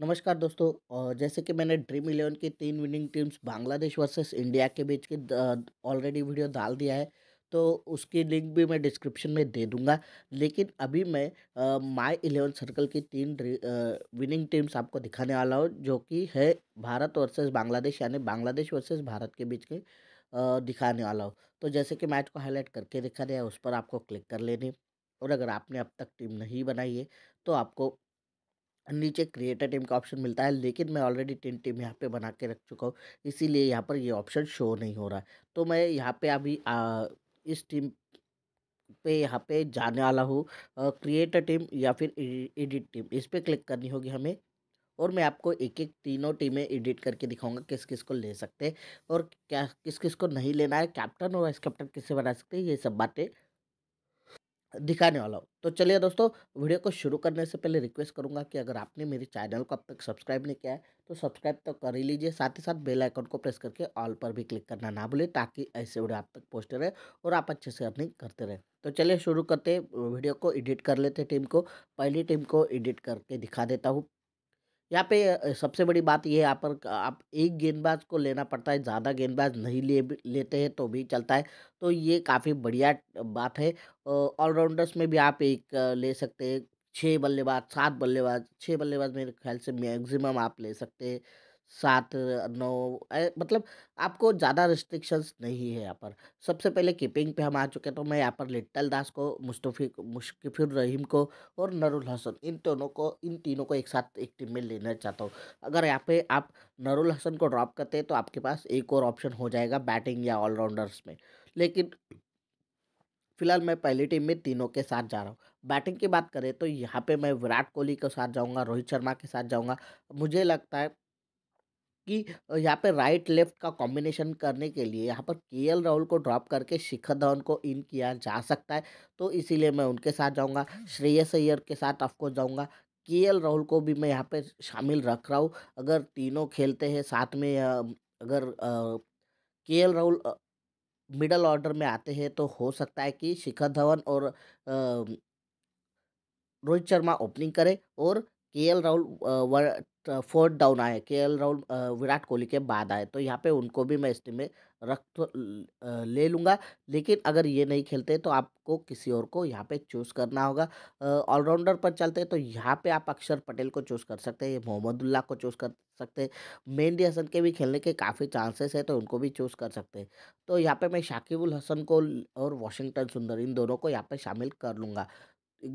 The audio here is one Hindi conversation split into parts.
नमस्कार दोस्तों जैसे कि मैंने ड्रीम इलेवन की तीन winning teams Bangladesh versus India के बीच की ऑलरेडी वीडियो डाल दिया है तो उसकी लिंक भी मैं डिस्क्रिप्शन में दे दूंगा लेकिन अभी मैं माय इलेवन सर्कल की तीन विनिंग टीम्स आपको दिखाने वाला हूँ जो कि है भारत वर्सेज बांग्लादेश यानी बांग्लादेश वर्सेज़ भारत के बीच के दिखाने वाला हो तो जैसे कि मैच को हाईलाइट करके दिखा दिया उस पर आपको क्लिक कर लेनी और अगर आपने अब तक टीम नहीं बनाई है तो आपको नीचे क्रिएटर टीम का ऑप्शन मिलता है लेकिन मैं ऑलरेडी टेन टीम यहाँ पे बना के रख चुका हूँ इसीलिए यहाँ पर ये ऑप्शन शो नहीं हो रहा है तो मैं यहाँ पे अभी आ, इस टीम पे यहाँ पे जाने वाला हूँ क्रिएटर टीम या फिर एडिट टीम इस पर क्लिक करनी होगी हमें और मैं आपको एक एक तीनों टीमें एडिट करके दिखाऊंगा किस किस को ले सकते हैं और क्या किस किस को नहीं लेना है कैप्टन और वाइस कैप्टन किससे बना सकते हैं ये सब बातें दिखाने वाला हूँ तो चलिए दोस्तों वीडियो को शुरू करने से पहले रिक्वेस्ट करूँगा कि अगर आपने मेरे चैनल को अब तक सब्सक्राइब नहीं किया है तो सब्सक्राइब तो कर ही लीजिए साथ ही साथ बेल आइकन को प्रेस करके ऑल पर भी क्लिक करना ना भूलें ताकि ऐसे वीडियो आप तक पहुँचते रहे और आप अच्छे से अर्निंग करते रहें तो चलिए शुरू करते वीडियो को एडिट कर लेते टीम को पहली टीम को एडिट करके दिखा देता हूँ यहाँ पे सबसे बड़ी बात यह है यहाँ पर आप एक गेंदबाज को लेना पड़ता है ज़्यादा गेंदबाज नहीं ले लेते हैं तो भी चलता है तो ये काफ़ी बढ़िया बात है ऑलराउंडर्स में भी आप एक ले सकते हैं छः बल्लेबाज सात बल्लेबाज छः बल्लेबाज मेरे ख्याल से मैक्सिमम आप ले सकते हैं सात नौ मतलब आपको ज़्यादा रिस्ट्रिक्शंस नहीं है यहाँ पर सबसे पहले कीपिंग पे हम आ चुके हैं तो मैं यहाँ पर लिट्टल दास को मुस्तफ़ी मुशफिर रहीम को और नरुल हसन इन दोनों को इन तीनों को एक साथ एक टीम में लेना चाहता हूँ अगर यहाँ पे आप नरुल हसन को ड्रॉप करते हैं तो आपके पास एक और ऑप्शन हो जाएगा बैटिंग या ऑलराउंडर्स में लेकिन फिलहाल मैं पहली टीम में तीनों के साथ जा रहा हूँ बैटिंग की बात करें तो यहाँ पे मैं विराट कोहली के साथ जाऊँगा रोहित शर्मा के साथ जाऊँगा मुझे लगता है कि यहाँ पे राइट लेफ्ट का कॉम्बिनेशन करने के लिए यहाँ पर के राहुल को ड्रॉप करके शिखर धवन को इन किया जा सकता है तो इसीलिए मैं उनके साथ जाऊँगा हाँ। श्रेयस अय्यर के साथ ऑफकोर्स जाऊँगा के राहुल को भी मैं यहाँ पे शामिल रख रहा हूँ अगर तीनों खेलते हैं साथ में अगर के राहुल मिडल ऑर्डर में आते हैं तो हो सकता है कि शिखर धवन और रोहित शर्मा ओपनिंग करे और के एल राहुल फोर्थ डाउन आए के एल राहुल विराट कोहली के बाद आए तो यहाँ पे उनको भी मैं इस टीम में रख तो ले लूँगा लेकिन अगर ये नहीं खेलते तो आपको किसी और को यहाँ पे चूज़ करना होगा ऑलराउंडर पर चलते हैं तो यहाँ पे आप अक्षर पटेल को चूज़ कर सकते हैं मोहम्मदुल्ला को चूज़ कर सकते हैं मेहंदी हसन के भी खेलने के काफ़ी चांसेस है तो उनको भी चूज़ कर सकते हैं तो यहाँ पर मैं शाकिबुल हसन को और वॉशिंगटन सुंदर इन दोनों को यहाँ पर शामिल कर लूँगा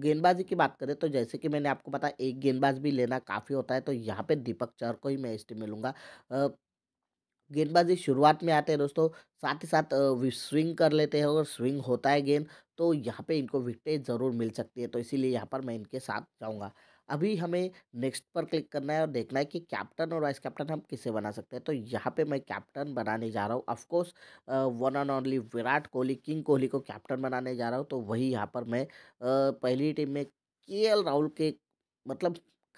गेंदबाजी की बात करें तो जैसे कि मैंने आपको बताया एक गेंदबाज भी लेना काफ़ी होता है तो यहाँ पे दीपक चर को ही मैं इस टीम में लूँगा गेंदबाजी शुरुआत में आते हैं दोस्तों साथ ही साथ स्विंग कर लेते हैं और स्विंग होता है गेंद तो यहाँ पे इनको विकटें ज़रूर मिल सकती है तो इसीलिए यहाँ पर मैं इनके साथ जाऊँगा अभी हमें नेक्स्ट पर क्लिक करना है और देखना है कि कैप्टन और वाइस कैप्टन हम किसे बना सकते हैं तो यहाँ पे मैं कैप्टन बनाने जा रहा हूँ of course one and only Virat Kohli king Kohli को कैप्टन बनाने जा रहा हूँ तो वही यहाँ पर मैं uh, पहली टीम में के राहुल के मतलब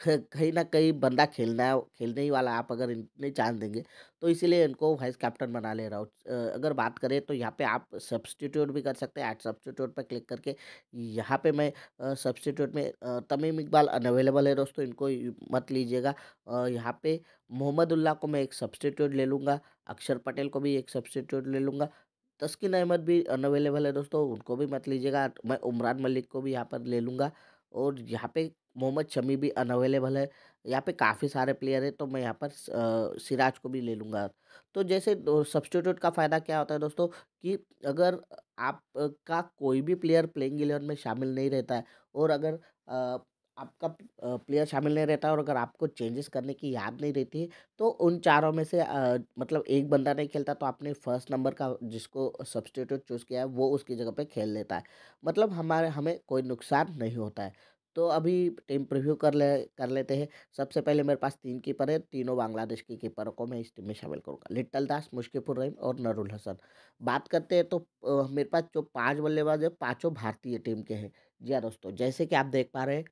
कहीं ना कहीं बंदा खेलना खेलने ही वाला आप अगर इतने चांस देंगे तो इसीलिए इनको वाइस कैप्टन बना ले रहा हूँ अगर बात करें तो यहाँ पे आप सब्सटीट्यूट भी कर सकते हैं ऐड सब्सटीट्यूट पर क्लिक करके यहाँ पे मैं सब्सटीट्यूट में तमीम इकबाल अनअवेलेबल है दोस्तों इनको मत लीजिएगा यहाँ पे मोहम्मद उल्ला को मैं एक सब्सटीट्यूट ले लूँगा अक्षर पटेल को भी एक सब्सटीट्यूट ले लूँगा तस्किन अहमद भी अनअवेलेबल है दोस्तों उनको भी मत लीजिएगा मैं उमरान मलिक को भी यहाँ पर ले लूँगा और यहाँ पे मोहम्मद शमी भी अनअवेलेबल है यहाँ पे काफ़ी सारे प्लेयर हैं तो मैं यहाँ पर सिराज को भी ले लूँगा तो जैसे सब्सटीट्यूट का फ़ायदा क्या होता है दोस्तों कि अगर आपका कोई भी प्लेयर प्लेइंग इलेवन में शामिल नहीं रहता है और अगर आपका प्लेयर शामिल नहीं रहता और अगर आपको चेंजेस करने की याद नहीं रहती तो उन चारों में से आ, मतलब एक बंदा नहीं खेलता तो आपने फर्स्ट नंबर का जिसको सब्सटीट्यूट चूज़ किया है वो उसकी जगह पे खेल लेता है मतलब हमारे हमें कोई नुकसान नहीं होता है तो अभी टीम प्रीव्यू कर ले कर लेते हैं सबसे पहले मेरे पास तीन कीपर है तीनों बांग्लादेश के कीपरों को मैं इस टीम में शामिल करूँगा लिट्टल दास मुश्किपुर रहीम और नरुल हसन बात करते हैं तो मेरे पास जो पांच बल्लेबाज है पाँचों भारतीय टीम के हैं जी हाँ दोस्तों जैसे कि आप देख पा रहे हैं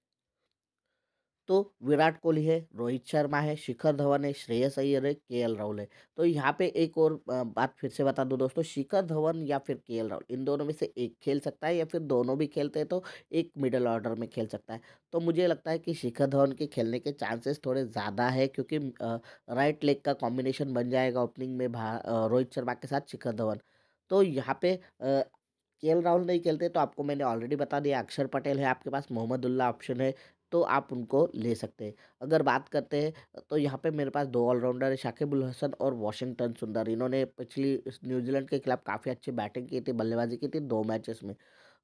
तो विराट कोहली है रोहित शर्मा है शिखर धवन है श्रेयस अय्यर है के राहुल है तो यहाँ पे एक और बात फिर से बता दूँ दोस्तों शिखर धवन या फिर के राहुल इन दोनों में से एक खेल सकता है या फिर दोनों भी खेलते हैं तो एक मिडल ऑर्डर में खेल सकता है तो मुझे लगता है कि शिखर धवन के खेलने के चांसेस थोड़े ज़्यादा है क्योंकि राइट लेग का कॉम्बिनेशन बन जाएगा ओपनिंग में रोहित शर्मा के साथ शिखर धवन तो यहाँ पे के राहुल नहीं खेलते तो आपको मैंने ऑलरेडी बता दिया अक्षर पटेल है आपके पास मोहम्मद उल्ला ऑप्शन है तो आप उनको ले सकते हैं अगर बात करते हैं तो यहाँ पे मेरे पास दो ऑलराउंडर है शाकिबुल हसन और वॉशिंगटन सुंदर इन्होंने पिछली न्यूजीलैंड के खिलाफ काफ़ी अच्छी बैटिंग की थी बल्लेबाजी की थी दो मैचेस में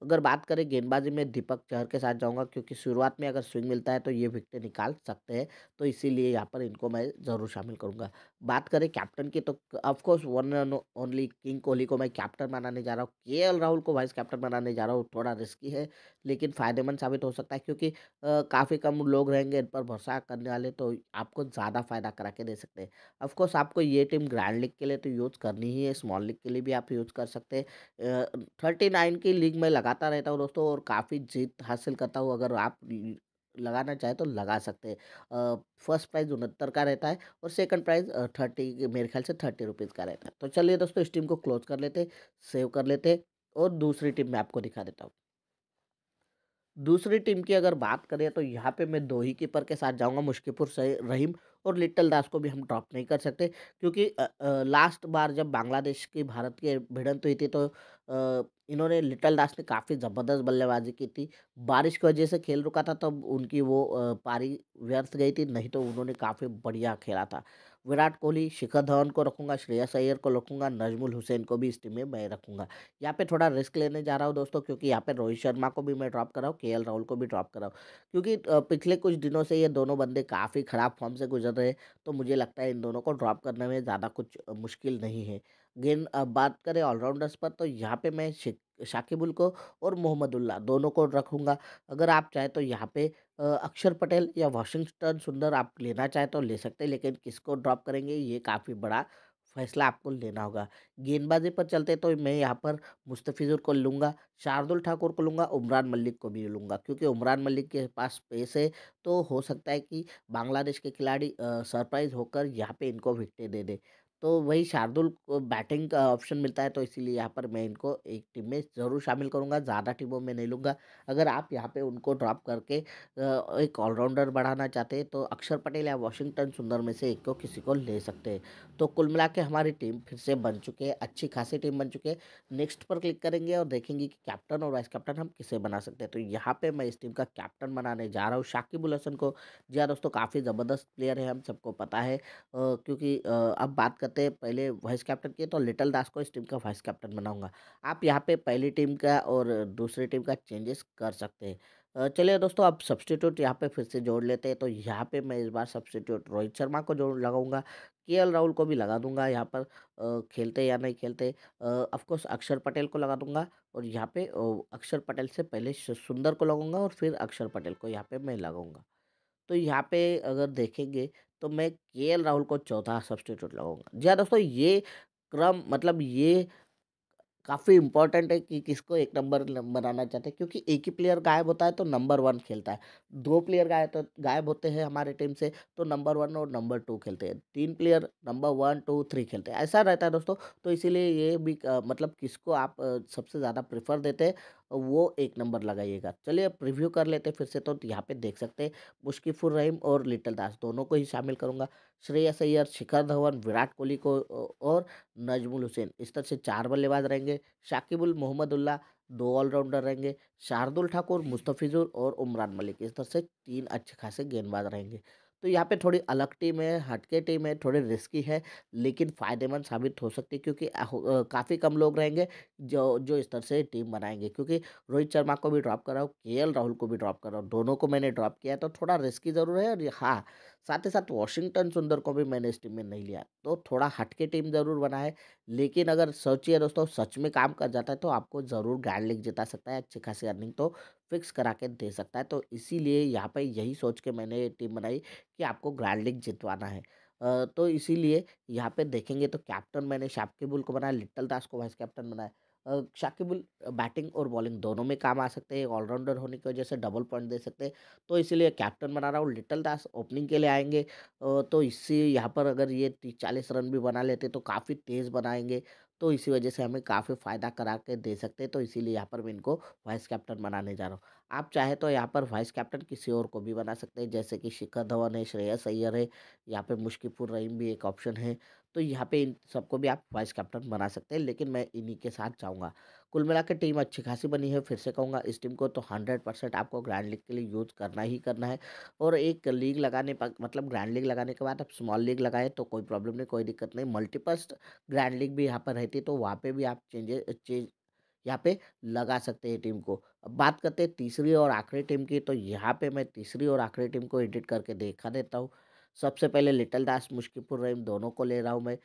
अगर बात करें गेंदबाजी में दीपक चहर के साथ जाऊंगा क्योंकि शुरुआत में अगर स्विंग मिलता है तो ये विकटें निकाल सकते हैं तो इसीलिए यहाँ पर इनको मैं ज़रूर शामिल करूँगा बात करें कैप्टन की तो of course one only king Kohli को मैं कैप्टन बनाने जा रहा हूँ के राहुल को वाइस कैप्टन बनाने जा रहा हूँ थोड़ा रिस्की है लेकिन फ़ायदेमंद साबित हो सकता है क्योंकि काफ़ी कम लोग रहेंगे इन पर भरोसा करने वाले तो आपको ज़्यादा फ़ायदा करा के दे सकते हैं ऑफकोर्स आपको ये टीम ग्रैंड लीग के लिए तो यूज़ करनी ही है स्मॉल लीग के लिए भी आप यूज़ कर सकते हैं थर्टी नाइन की लीग में लगाता रहता हूँ दोस्तों और काफ़ी जीत हासिल करता हूँ अगर आप लगाना चाहे तो लगा सकते हैं फर्स्ट प्राइज़ उनहत्तर का रहता है और सेकंड प्राइज़ थर्टी मेरे ख्याल से थर्टी रुपीज़ का रहता है तो चलिए दोस्तों इस टीम को क्लोज कर लेते सेव कर लेते और दूसरी टीम मैं आपको दिखा देता हूँ दूसरी टीम की अगर बात करें तो यहाँ पे मैं दो ही कीपर के साथ जाऊँगा मुश्किपुर रहीम और लिटल दास को भी हम ड्रॉप नहीं कर सकते क्योंकि लास्ट बार जब बांग्लादेश की भारत की भिड़ंत हुई थी तो इन्होंने लिटल दास ने काफ़ी ज़बरदस्त बल्लेबाजी की थी बारिश की वजह से खेल रुका था तब तो उनकी वो पारी व्यर्थ गई थी नहीं तो उन्होंने काफ़ी बढ़िया खेला था विराट कोहली शिखर धवन को रखूँगा श्रेयस अय्यर को रखूँगा नजमुल हुसैन को भी इस टीम में मैं रखूँगा यहाँ पे थोड़ा रिस्क लेने जा रहा हूँ दोस्तों क्योंकि यहाँ पे रोहित शर्मा को भी मैं ड्रॉप कर रहा हूँ के एल राहुल को भी ड्रॉप कर रहा हूँ क्योंकि पिछले कुछ दिनों से ये दोनों बंदे काफ़ी ख़राब फॉर्म से गुजर रहे तो मुझे लगता है इन दोनों को ड्रॉप करने में ज़्यादा कुछ मुश्किल नहीं है गेंद अब बात करें ऑलराउंडर्स पर तो यहाँ पे मैं शाकिबुल को और मोहम्मदुल्ला दोनों को रखूँगा अगर आप चाहें तो यहाँ पे अक्षर पटेल या वॉशिंगटन सुंदर आप लेना चाहें तो ले सकते हैं लेकिन किसको ड्रॉप करेंगे ये काफ़ी बड़ा फैसला आपको लेना होगा गेंदबाजी पर चलते तो मैं यहाँ पर मुस्तफ़िजुर को लूँगा शार्दुल ठाकुर को लूँगा उमरान मलिक को भी लूँगा क्योंकि उमरान मलिक के पास पेस है तो हो सकता है कि बांग्लादेश के खिलाड़ी सरप्राइज होकर यहाँ पे इनको विकटें दे दे तो वही शार्दुल को बैटिंग का ऑप्शन मिलता है तो इसीलिए यहाँ पर मैं इनको एक टीम में ज़रूर शामिल करूँगा ज़्यादा टीमों में नहीं लूँगा अगर आप यहाँ पे उनको ड्रॉप करके एक ऑलराउंडर बढ़ाना चाहते हैं तो अक्षर पटेल या वॉशिंगटन सुंदर में से एक को किसी को ले सकते हैं तो कुल मिला के हमारी टीम फिर से बन चुके हैं अच्छी खासी टीम बन चुके हैं नेक्स्ट पर क्लिक करेंगे और देखेंगे कि कैप्टन और वाइस कैप्टन हम किसे बना सकते हैं तो यहाँ पर मैं इस टीम का कैप्टन बनाने जा रहा हूँ शाकिब उल हसन को जी हाँ दोस्तों काफ़ी ज़बरदस्त प्लेयर है हम सबको पता है क्योंकि अब बात हैं पहले वाइस कैप्टन किए तो लिटल दास को इस टीम का वाइस कैप्टन बनाऊंगा आप यहाँ पे पहली टीम का और दूसरी टीम का चेंजेस कर सकते हैं चलिए दोस्तों अब सब्सटीट्यूट यहाँ पे फिर से जोड़ लेते हैं तो यहाँ पे मैं इस बार सब्सटीट्यूट रोहित शर्मा को जोड़ लगाऊंगा के एल राहुल को भी लगा दूंगा यहाँ पर खेलते या नहीं खेलते ऑफकोर्स अक्षर पटेल को लगा दूंगा और यहाँ पे अक्षर पटेल से पहले सुंदर को लगाऊंगा और फिर अक्षर पटेल को यहाँ पर मैं लगाऊंगा तो यहाँ पे अगर देखेंगे तो मैं के राहुल को चौथा सब्सटीट्यूट लगाऊंगा जी हाँ दोस्तों ये क्रम मतलब ये काफ़ी इंपॉर्टेंट है कि किसको एक नंबर बनाना चाहते हैं क्योंकि एक ही प्लेयर गायब होता है तो नंबर वन खेलता है दो प्लेयर गायब तो गायब होते हैं हमारे टीम से तो नंबर वन और नंबर टू खेलते हैं तीन player number one two three खेलते हैं ऐसा रहता है दोस्तों तो इसीलिए ये भी आ, मतलब किसको आप आ, सबसे ज़्यादा प्रेफर देते हैं वो एक नंबर लगाइएगा चलिए अब रिव्यू कर लेते फिर से तो यहाँ पे देख सकते हैं मुश्किफुर रहीम और लिटल दास दोनों को ही शामिल करूँगा श्रेयस अय्यर शिखर धवन विराट कोहली को और नजमुल हुसैन इस तरह से चार बल्लेबाज रहेंगे शाकिबुल मोहम्मदुल्ला दो ऑलराउंडर रहेंगे शार्दुल ठाकुर मुस्तफिजुर और उमरान मलिक इस तरह से तीन अच्छे खासे गेंदबाज रहेंगे तो यहाँ पे थोड़ी अलग टीम है हटके टीम है थोड़ी रिस्की है लेकिन फ़ायदेमंद साबित हो सकती है क्योंकि काफ़ी कम लोग रहेंगे जो जो इस तरह से टीम बनाएंगे क्योंकि रोहित शर्मा को भी ड्रॉप कर रहा हूँ के राहुल को भी ड्रॉप कर रहा हूँ दोनों को मैंने ड्रॉप किया तो थोड़ा रिस्की ज़रूर है और हाँ साथ ही साथ वॉशिंगटन सुंदर को भी मैंने इस टीम में नहीं लिया तो थोड़ा हटके टीम ज़रूर बना है लेकिन अगर सोचिए दोस्तों सच में काम कर जाता है तो आपको ज़रूर ग्रैंड लीग जिता सकता है अच्छी खासी अर्निंग तो फिक्स करा के दे सकता है तो इसीलिए यहाँ पर यही सोच के मैंने टीम बनाई कि आपको ग्रैंड लीग जितवाना है तो इसीलिए यहाँ पे देखेंगे तो कैप्टन मैंने शापकिबुल को बनाया लिटल दास को वाइस कैप्टन बनाया शाकिबुल बैटिंग और बॉलिंग दोनों में काम आ सकते हैं ऑलराउंडर होने की वजह से डबल पॉइंट दे सकते हैं तो इसीलिए कैप्टन बना रहा हूँ लिटल दास ओपनिंग के लिए आएंगे तो इससे यहाँ पर अगर ये तीस चालीस रन भी बना लेते तो काफ़ी तेज़ बनाएंगे तो इसी वजह से हमें काफ़ी फ़ायदा करा के दे सकते हैं तो इसीलिए यहाँ पर मैं इनको वाइस कैप्टन बनाने जा रहा हूँ आप चाहे तो यहाँ पर वाइस कैप्टन किसी और को भी बना सकते हैं जैसे कि शिखर धवन है श्रेयस अय्यर है यहाँ पे मुश्किपुर रहीम भी एक ऑप्शन है तो यहाँ पे इन सबको भी आप वाइस कैप्टन बना सकते हैं लेकिन मैं इन्हीं के साथ जाऊँगा कुल मिला टीम अच्छी खासी बनी है फिर से कहूँगा इस टीम को तो हंड्रेड परसेंट आपको ग्रैंड लीग के लिए यूज़ करना ही करना है और एक लीग लगाने पर मतलब ग्रैंड लीग लगाने के बाद आप स्मॉल लीग लगाए तो कोई प्रॉब्लम नहीं कोई दिक्कत नहीं मल्टीपल्स ग्रैंड लीग भी यहाँ पर रहती है तो वहाँ पर भी आप चेंजे चेंज यहाँ पे लगा सकते हैं टीम को अब बात करते हैं तीसरी और आखिरी टीम की तो यहाँ पे मैं तीसरी और आखिरी टीम को एडिट करके देखा देता हूँ सबसे पहले लिटल दास मुश्किलपुर रहीम दोनों को ले रहा हूँ मैं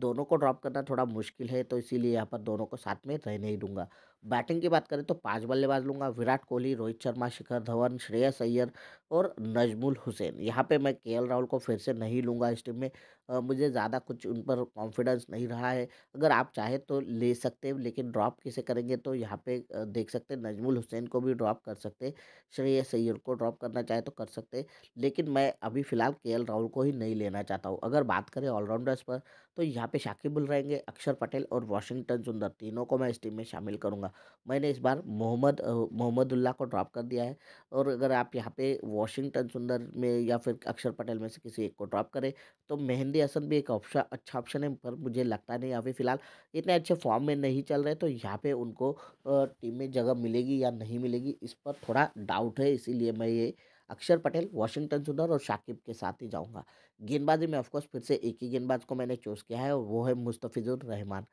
दोनों को ड्रॉप करना थोड़ा मुश्किल है तो इसीलिए यहाँ पर दोनों को साथ में रहने ही दूंगा बैटिंग की बात करें तो पांच बल्लेबाज लूंगा विराट कोहली रोहित शर्मा शिखर धवन श्रेयस अय्यर और नजमुल हुसैन यहाँ पे मैं के राहुल को फिर से नहीं लूँगा इस टीम में आ, मुझे ज़्यादा कुछ उन पर कॉन्फिडेंस नहीं रहा है अगर आप चाहें तो ले सकते हैं लेकिन ड्रॉप किसे करेंगे तो यहाँ पे देख सकते हैं नजमुल हुसैन को भी ड्रॉप कर सकते श्रेयस अय्यर को ड्रॉप करना चाहे तो कर सकते लेकिन मैं अभी फ़िलहाल के राहुल को ही नहीं लेना चाहता हूँ अगर बात करें ऑलराउंडर्स पर तो यहाँ पे शाकिबुल रहेंगे अक्षर पटेल और वाशिंगटन सुंदर तीनों को मैं इस टीम में शामिल करूँगा मैंने इस बार मोहम्मद मोहम्मदुल्ला को ड्रॉप कर दिया है और अगर आप यहाँ पे वाशिंगटन सुंदर में या फिर अक्षर पटेल में से किसी एक को ड्रॉप करें तो मेहंदी हसन भी एक ऑप्शन अच्छा ऑप्शन है पर मुझे लगता नहीं अभी फिलहाल इतने अच्छे फॉर्म में नहीं चल रहे तो यहाँ पर उनको टीम में जगह मिलेगी या नहीं मिलेगी इस पर थोड़ा डाउट है इसीलिए मैं ये अक्षर पटेल वाशिंगटन सुंदर और शाकिब के साथ ही जाऊँगा गेंदबाजी में ऑफकोर्स फिर से एक ही गेंदबाज को मैंने चूज़ किया है वो है मुस्तफ़िजुर रहमान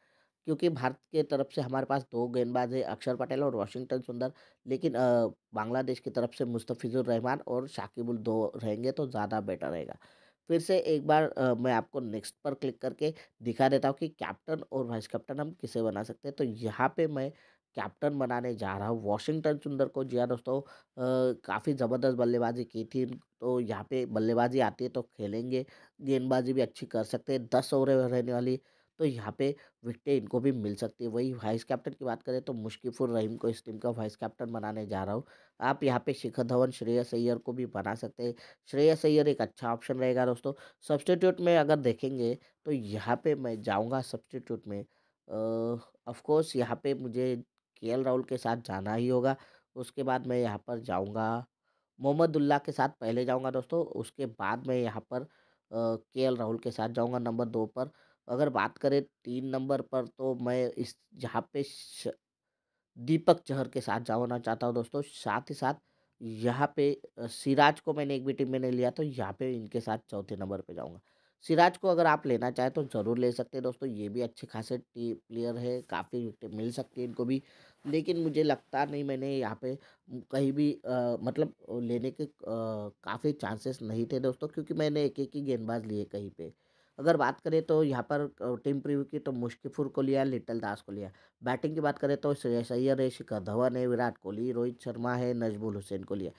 क्योंकि भारत के तरफ से हमारे पास दो गेंदबाज है अक्षर पटेल और वाशिंगटन सुंदर लेकिन बांग्लादेश की तरफ से मुस्तफ़िजुर रहमान और शाकिबुल दो रहेंगे तो ज़्यादा बेटर रहेगा फिर से एक बार आ, मैं आपको नेक्स्ट पर क्लिक करके दिखा देता हूँ कि कैप्टन और वाइस कैप्टन हम किसे बना सकते हैं तो यहाँ पर मैं कैप्टन बनाने जा रहा हूँ वॉशिंगटन सुंदर को जी हाँ दोस्तों काफ़ी ज़बरदस्त बल्लेबाजी की थी तो यहाँ पे बल्लेबाजी आती है तो खेलेंगे गेंदबाजी भी अच्छी कर सकते हैं दस ओवर रहने वाली तो यहाँ पे विकटें इनको भी मिल सकती है वही वाइस कैप्टन की बात करें तो मुश्किफुर रहीम को इस टीम का वाइस कैप्टन बनाने जा रहा हूँ आप यहाँ पे शिखर धवन श्रेयस सैयर को भी बना सकते हैं श्रेयस सैयर एक अच्छा ऑप्शन रहेगा दोस्तों सब्सटीट्यूट में अगर देखेंगे तो यहाँ पे मैं जाऊँगा सब्सटीट्यूट में ऑफकोर्स यहाँ पे मुझे के राहुल के साथ जाना ही होगा उसके बाद मैं यहाँ पर जाऊँगा मोहम्मदुल्ला के साथ पहले जाऊँगा दोस्तों उसके बाद मैं यहाँ पर के राहुल के साथ जाऊँगा नंबर दो पर अगर बात करें तीन नंबर पर तो मैं इस यहाँ पे दीपक चहर के साथ जाना चाहता हूँ दोस्तों साथ ही साथ यहाँ पे सिराज को मैंने एक भी टीम में नहीं लिया तो यहाँ पे इनके साथ चौथे नंबर पे जाऊँगा सिराज को अगर आप लेना चाहें तो ज़रूर ले सकते हैं दोस्तों ये भी अच्छे खासे टी प्लेयर है काफ़ी विकटें मिल सकती है इनको भी लेकिन मुझे लगता नहीं मैंने यहाँ पे कहीं भी आ, मतलब लेने के काफ़ी चांसेस नहीं थे दोस्तों क्योंकि मैंने एक एक ही गेंदबाज लिए कहीं पे अगर बात करें तो यहाँ पर टीम प्रिव्यू की तो मुश्किफुर को लिया लिटल दास को लिया बैटिंग की बात करें तो श्रेयस अय्यर है शिखर धवन है विराट कोहली रोहित शर्मा है नजबुल हुसैन को लिया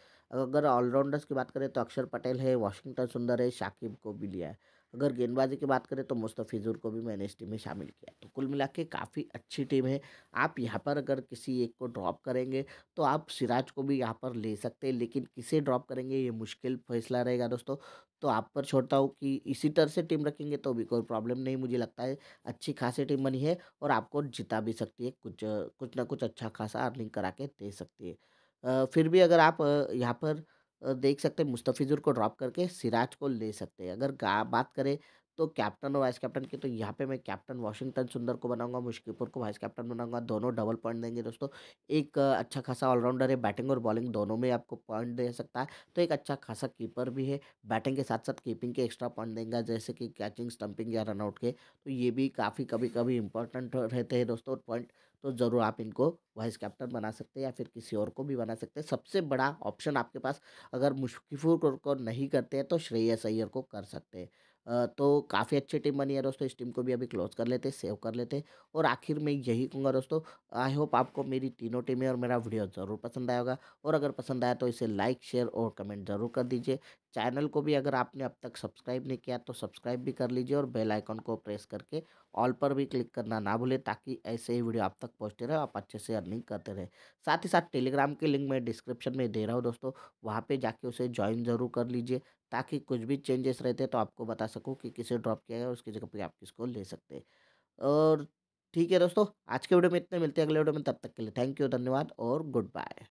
अगर ऑलराउंडर्स की बात करें तो अक्षर पटेल है वाशिंगटन सुंदर है शाकिब को भी लिया है अगर गेंदबाजी की बात करें तो मुस्तफ़िजुर को भी मैंने इस टीम में शामिल किया तो कुल मिला के काफ़ी अच्छी टीम है आप यहाँ पर अगर किसी एक को ड्रॉप करेंगे तो आप सिराज को भी यहाँ पर ले सकते हैं लेकिन किसे ड्रॉप करेंगे ये मुश्किल फैसला रहेगा दोस्तों तो आप पर छोड़ता हूँ कि इसी तरह से टीम रखेंगे तो भी कोई प्रॉब्लम नहीं मुझे लगता है अच्छी खासी टीम बनी है और आपको जिता भी सकती है कुछ कुछ ना कुछ अच्छा खासा अर्निंग करा के दे सकती है फिर भी अगर आप यहाँ पर देख सकते हैं मुस्तफ़िजुर को ड्रॉप करके सिराज को ले सकते हैं अगर बात करें तो कैप्टन और वाइस कैप्टन की तो यहाँ पे मैं कैप्टन वाशिंगटन सुंदर को बनाऊंगा मुश्किपुर को वाइस कैप्टन बनाऊंगा दोनों डबल पॉइंट देंगे दोस्तों एक अच्छा खासा ऑलराउंडर है बैटिंग और बॉलिंग दोनों में आपको पॉइंट दे सकता है तो एक अच्छा खासा कीपर भी है बैटिंग के साथ साथ कीपिंग के एक्स्ट्रा पॉइंट देंगे जैसे कि कैचिंग स्टम्पिंग या रनआउट के तो ये भी काफ़ी कभी कभी इंपॉर्टेंट रहते हैं दोस्तों पॉइंट तो ज़रूर आप इनको वाइस कैप्टन बना सकते हैं या फिर किसी और को भी बना सकते हैं सबसे बड़ा ऑप्शन आपके पास अगर मुश्किफुर को नहीं करते हैं तो श्रेयस अय्यर को कर सकते हैं तो काफ़ी अच्छी टीम बनी है दोस्तों इस टीम को भी अभी क्लोज कर लेते सेव कर लेते और आखिर में यही कहूँगा दोस्तों आई होप आपको मेरी तीनों टीमें और मेरा वीडियो ज़रूर पसंद आएगा और अगर पसंद आया तो इसे लाइक शेयर और कमेंट ज़रूर कर दीजिए चैनल को भी अगर आपने अब तक सब्सक्राइब नहीं किया तो सब्सक्राइब भी कर लीजिए और बेल आइकॉन को प्रेस करके ऑल पर भी क्लिक करना ना भूलें ताकि ऐसे ही वीडियो आप तक पहुँचते रहे आप अच्छे से अर्निंग करते रहे साथ ही साथ टेलीग्राम के लिंक मैं डिस्क्रिप्शन में दे रहा हूँ दोस्तों वहाँ पर जाके उसे ज्वाइन ज़रूर कर लीजिए ताकि कुछ भी चेंजेस रहते तो आपको बता सकूँ कि किसे ड्रॉप किया गया उसकी जगह पर आप किसको ले सकते और ठीक है दोस्तों आज के वीडियो में इतने मिलते हैं अगले वीडियो में तब तक के लिए थैंक यू धन्यवाद और गुड बाय